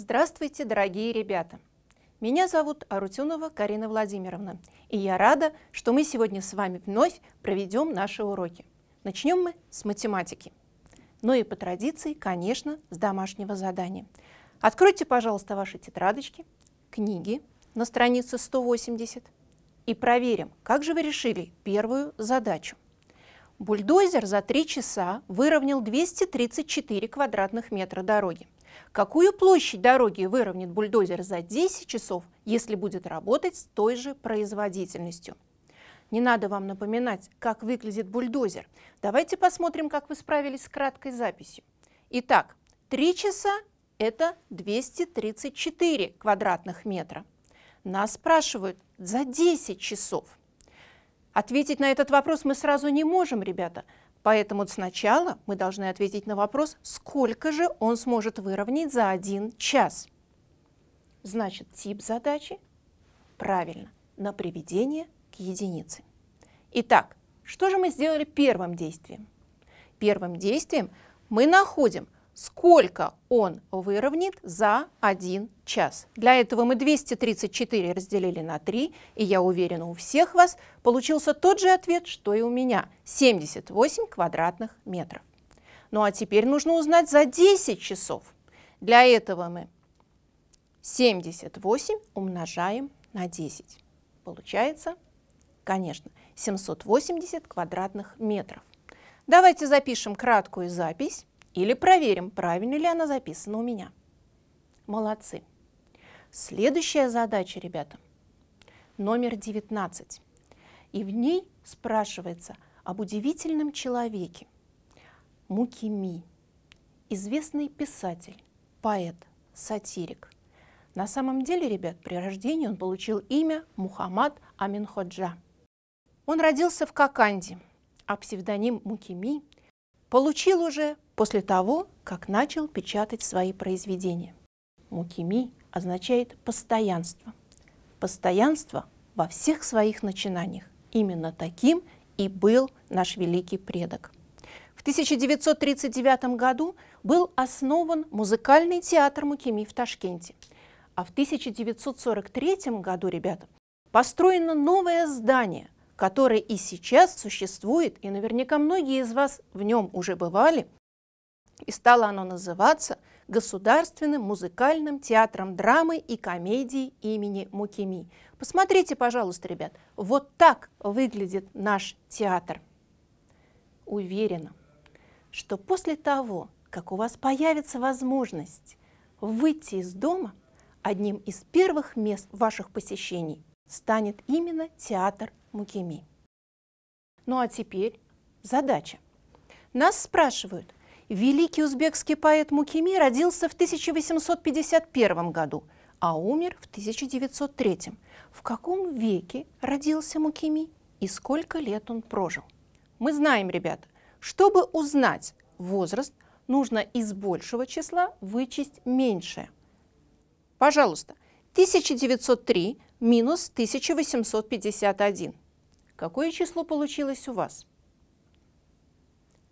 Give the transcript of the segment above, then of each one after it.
Здравствуйте, дорогие ребята! Меня зовут Арутюнова Карина Владимировна, и я рада, что мы сегодня с вами вновь проведем наши уроки. Начнем мы с математики. Но ну и по традиции, конечно, с домашнего задания. Откройте, пожалуйста, ваши тетрадочки, книги на странице 180 и проверим, как же вы решили первую задачу. Бульдозер за три часа выровнял 234 квадратных метра дороги – Какую площадь дороги выровнит бульдозер за 10 часов, если будет работать с той же производительностью? Не надо вам напоминать, как выглядит бульдозер. Давайте посмотрим, как вы справились с краткой записью. Итак, 3 часа – это 234 квадратных метра. Нас спрашивают за 10 часов. Ответить на этот вопрос мы сразу не можем, ребята – Поэтому сначала мы должны ответить на вопрос, сколько же он сможет выровнять за один час. Значит, тип задачи правильно на приведение к единице. Итак, что же мы сделали первым действием? Первым действием мы находим сколько он выровнит за 1 час. Для этого мы 234 разделили на 3, и я уверена, у всех вас получился тот же ответ, что и у меня – 78 квадратных метров. Ну а теперь нужно узнать за 10 часов. Для этого мы 78 умножаем на 10. Получается, конечно, 780 квадратных метров. Давайте запишем краткую запись. Или проверим, правильно ли она записана у меня. Молодцы. Следующая задача, ребята, номер 19. И в ней спрашивается об удивительном человеке Мукими, известный писатель, поэт, сатирик. На самом деле, ребят, при рождении он получил имя Мухаммад Аминходжа. Он родился в Каканде, а псевдоним Мукими получил уже после того, как начал печатать свои произведения. Мукими означает постоянство. Постоянство во всех своих начинаниях. Именно таким и был наш великий предок. В 1939 году был основан музыкальный театр Мукими в Ташкенте. А в 1943 году, ребята, построено новое здание, которое и сейчас существует, и наверняка многие из вас в нем уже бывали – и стало оно называться Государственным музыкальным театром драмы и комедии имени Мукими. Посмотрите, пожалуйста, ребят, вот так выглядит наш театр. Уверена, что после того, как у вас появится возможность выйти из дома, одним из первых мест ваших посещений станет именно театр Мукими. Ну а теперь задача. Нас спрашивают, Великий узбекский поэт Мукими родился в 1851 году, а умер в 1903. В каком веке родился Мукими и сколько лет он прожил? Мы знаем, ребята, чтобы узнать возраст, нужно из большего числа вычесть меньшее. Пожалуйста, 1903 минус 1851. Какое число получилось у вас?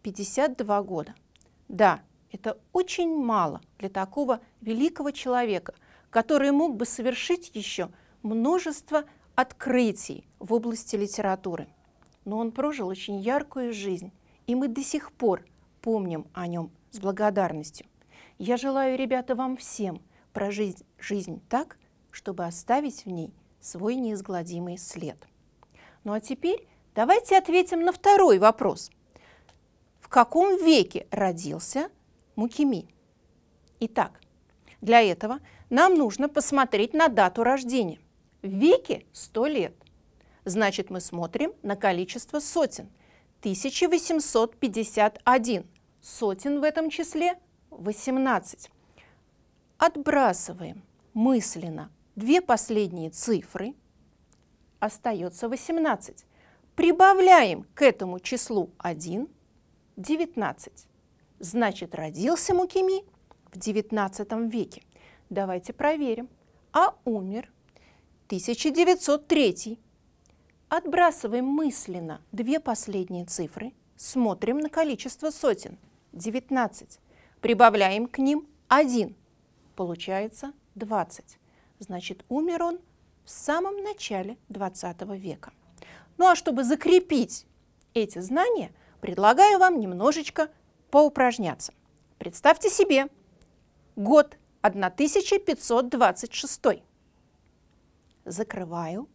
52 года. Да, это очень мало для такого великого человека, который мог бы совершить еще множество открытий в области литературы. Но он прожил очень яркую жизнь, и мы до сих пор помним о нем с благодарностью. Я желаю, ребята, вам всем прожить жизнь так, чтобы оставить в ней свой неизгладимый след. Ну а теперь давайте ответим на второй вопрос – в каком веке родился Мукими. Итак, для этого нам нужно посмотреть на дату рождения. В веке 100 лет. Значит, мы смотрим на количество сотен. 1851. Сотен в этом числе 18. Отбрасываем мысленно две последние цифры. Остается 18. Прибавляем к этому числу 1 19. Значит, родился Мукими в 19 веке. Давайте проверим. А умер 1903. Отбрасываем мысленно две последние цифры, смотрим на количество сотен – 19. Прибавляем к ним 1. Получается 20. Значит, умер он в самом начале 20 века. Ну а чтобы закрепить эти знания – предлагаю вам немножечко поупражняться. Представьте себе год 1526. Закрываю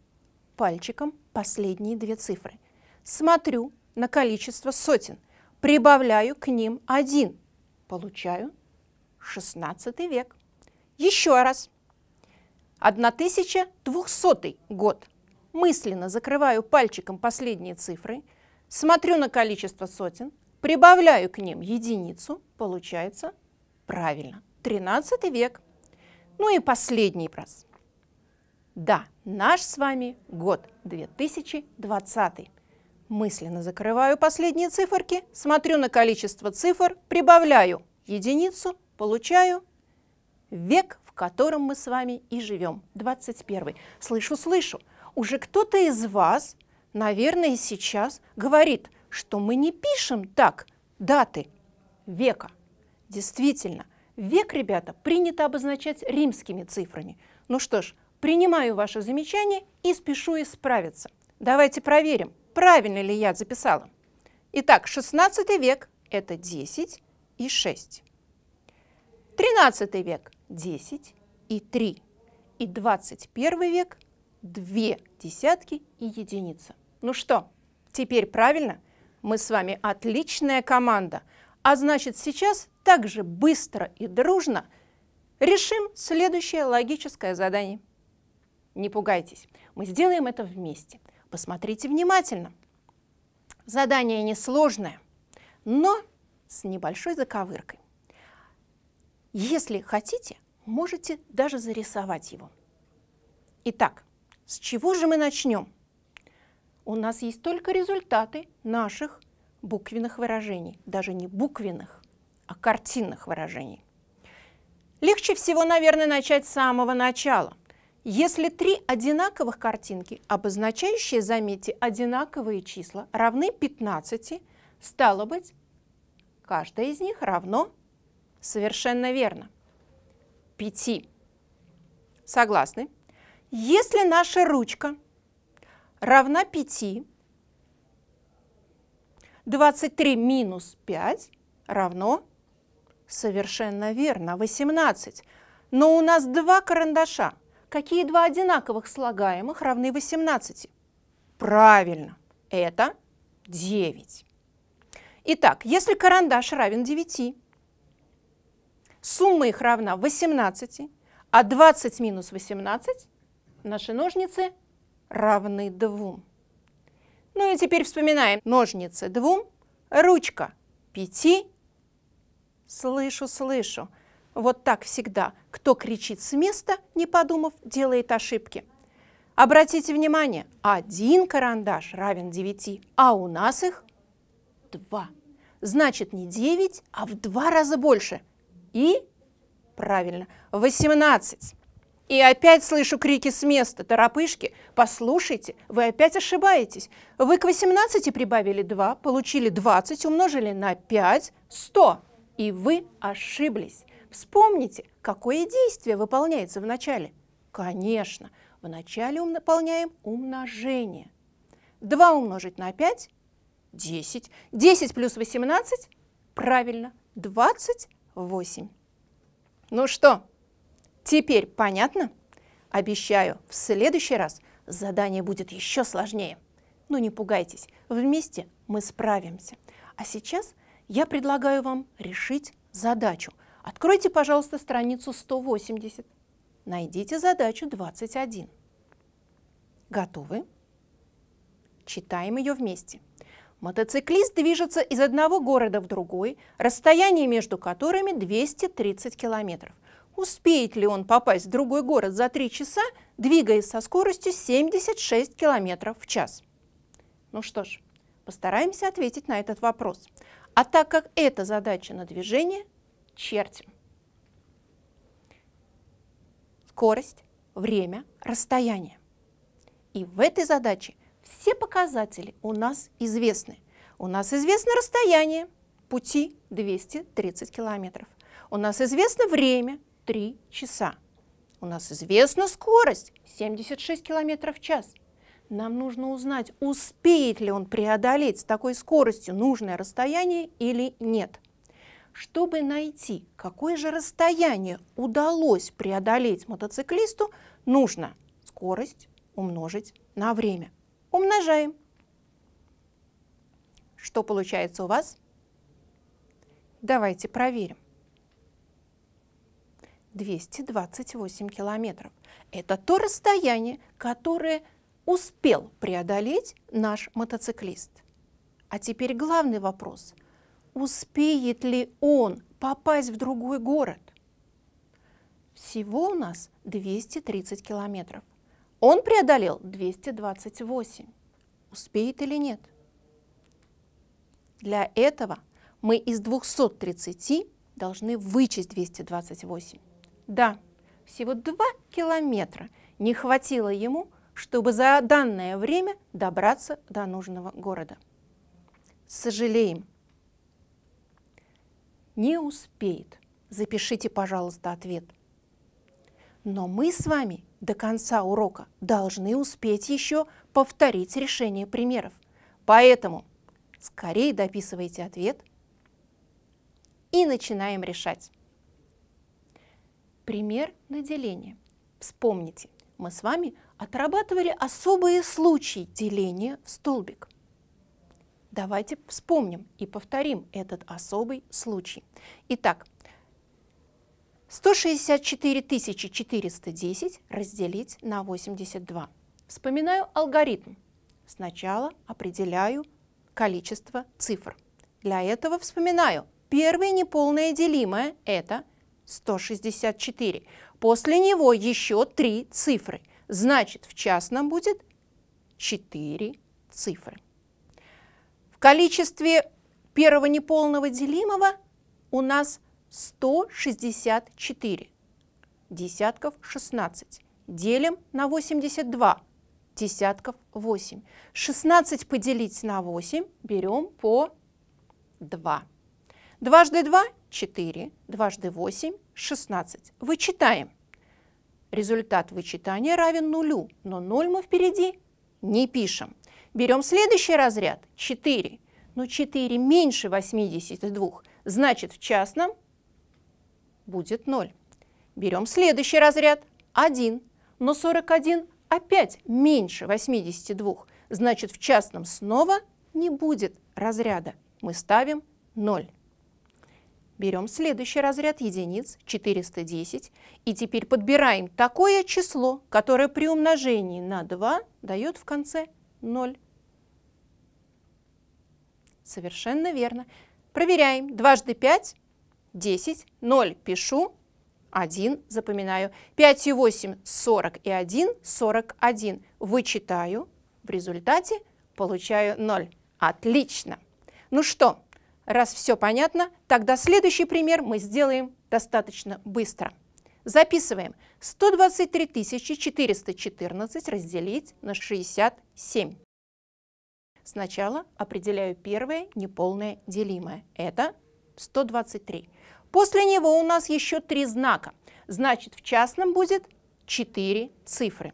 пальчиком последние две цифры. Смотрю на количество сотен. Прибавляю к ним один. Получаю 16 век. Еще раз. 1200 год. Мысленно закрываю пальчиком последние цифры – смотрю на количество сотен, прибавляю к ним единицу, получается правильно. 13 век. Ну и последний раз. Да, наш с вами год 2020. Мысленно закрываю последние циферки, смотрю на количество цифр, прибавляю единицу, получаю век, в котором мы с вами и живем, 21. Слышу, слышу, уже кто-то из вас наверное, и сейчас говорит, что мы не пишем так даты века. Действительно, век, ребята, принято обозначать римскими цифрами. Ну что ж, принимаю ваше замечание и спешу исправиться. Давайте проверим, правильно ли я записала. Итак, 16 век – это 10 и 6. 13 век – 10 и 3. И 21 век – 2 десятки и единица. Ну что, теперь правильно? Мы с вами отличная команда. А значит, сейчас также быстро и дружно решим следующее логическое задание. Не пугайтесь, мы сделаем это вместе. Посмотрите внимательно. Задание несложное, но с небольшой заковыркой. Если хотите, можете даже зарисовать его. Итак, с чего же мы начнем? у нас есть только результаты наших буквенных выражений, даже не буквенных, а картинных выражений. Легче всего, наверное, начать с самого начала. Если три одинаковых картинки, обозначающие, заметьте, одинаковые числа, равны 15, стало быть, каждая из них равно, совершенно верно, 5. Согласны? Если наша ручка – равна 5. 23 минус 5 равно, совершенно верно, 18. Но у нас два карандаша. Какие два одинаковых слагаемых равны 18? Правильно, это 9. Итак, если карандаш равен 9, сумма их равна 18, а 20 минус 18 наши ножницы равны двум. Ну и теперь вспоминаем. Ножницы двум, ручка пяти. Слышу, слышу. Вот так всегда. Кто кричит с места, не подумав, делает ошибки. Обратите внимание, один карандаш равен 9, а у нас их 2. Значит, не 9, а в два раза больше. И правильно, 18. И опять слышу крики с места, торопышки. Послушайте, вы опять ошибаетесь. Вы к 18 прибавили 2, получили 20, умножили на 5, 100. И вы ошиблись. Вспомните, какое действие выполняется в начале. Конечно, в начале мы выполняем умножение. 2 умножить на 5 – 10. 10 плюс 18 – правильно, 28. Ну что, Теперь понятно? Обещаю, в следующий раз задание будет еще сложнее. Но ну, не пугайтесь, вместе мы справимся. А сейчас я предлагаю вам решить задачу. Откройте, пожалуйста, страницу 180. Найдите задачу 21. Готовы? Читаем ее вместе. Мотоциклист движется из одного города в другой, расстояние между которыми 230 километров успеет ли он попасть в другой город за 3 часа, двигаясь со скоростью 76 км в час. Ну что ж, постараемся ответить на этот вопрос. А так как это задача на движение, чертим. Скорость, время, расстояние. И в этой задаче все показатели у нас известны. У нас известно расстояние пути 230 километров. У нас известно время 3 часа. У нас известна скорость 76 км в час. Нам нужно узнать, успеет ли он преодолеть с такой скоростью нужное расстояние или нет. Чтобы найти, какое же расстояние удалось преодолеть мотоциклисту, нужно скорость умножить на время. Умножаем. Что получается у вас? Давайте проверим. 228 километров. Это то расстояние, которое успел преодолеть наш мотоциклист. А теперь главный вопрос. Успеет ли он попасть в другой город? Всего у нас 230 километров. Он преодолел 228. Успеет или нет? Для этого мы из 230 должны вычесть 228. Да, всего два километра не хватило ему, чтобы за данное время добраться до нужного города. Сожалеем. Не успеет. Запишите, пожалуйста, ответ. Но мы с вами до конца урока должны успеть еще повторить решение примеров. Поэтому скорее дописывайте ответ и начинаем решать. Пример на деление. Вспомните, мы с вами отрабатывали особые случаи деления в столбик. Давайте вспомним и повторим этот особый случай. Итак, 164 410 разделить на 82. Вспоминаю алгоритм. Сначала определяю количество цифр. Для этого вспоминаю. Первое неполное делимое – это 164. После него еще три цифры. Значит, в частном будет 4 цифры. В количестве первого неполного делимого у нас 164. Десятков 16. Делим на 82. Десятков 8. 16 поделить на 8 берем по 2. Дважды 2 – 4. Дважды 8 16. Вычитаем. Результат вычитания равен нулю, но 0 мы впереди не пишем. Берем следующий разряд, 4. Но 4 меньше 82, значит в частном будет 0. Берем следующий разряд, 1. Но 41 опять меньше 82, значит в частном снова не будет разряда. Мы ставим 0. Берем следующий разряд единиц 410 и теперь подбираем такое число, которое при умножении на 2 дает в конце 0. Совершенно верно. Проверяем. Дважды 5 – 10, 0 пишу, 1 запоминаю. 5 и 8 – 41, 41 вычитаю. В результате получаю 0. Отлично. Ну что, Раз все понятно, тогда следующий пример мы сделаем достаточно быстро. Записываем 123 414 разделить на 67. Сначала определяю первое неполное делимое. Это 123. После него у нас еще три знака. Значит, в частном будет 4 цифры.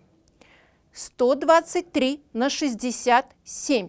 123 на 67.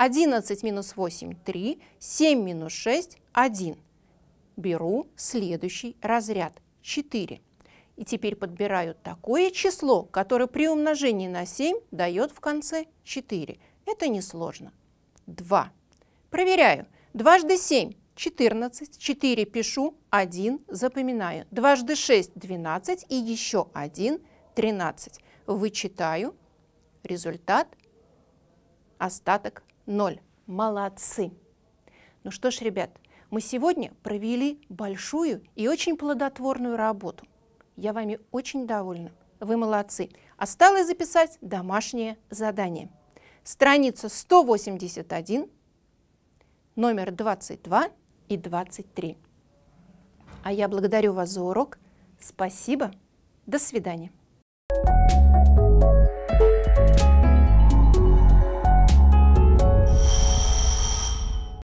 11 минус 8 – 3, 7 минус 6 – 1. Беру следующий разряд – 4. И теперь подбираю такое число, которое при умножении на 7 дает в конце 4. Это несложно. 2. Проверяю. Дважды 7 – 14, 4 пишу, 1 запоминаю. Дважды 6 – 12 и еще 1 – 13. Вычитаю результат, остаток ноль. Молодцы! Ну что ж, ребят, мы сегодня провели большую и очень плодотворную работу. Я вами очень довольна. Вы молодцы. Осталось записать домашнее задание. Страница 181, номер 22 и 23. А я благодарю вас за урок. Спасибо. До свидания.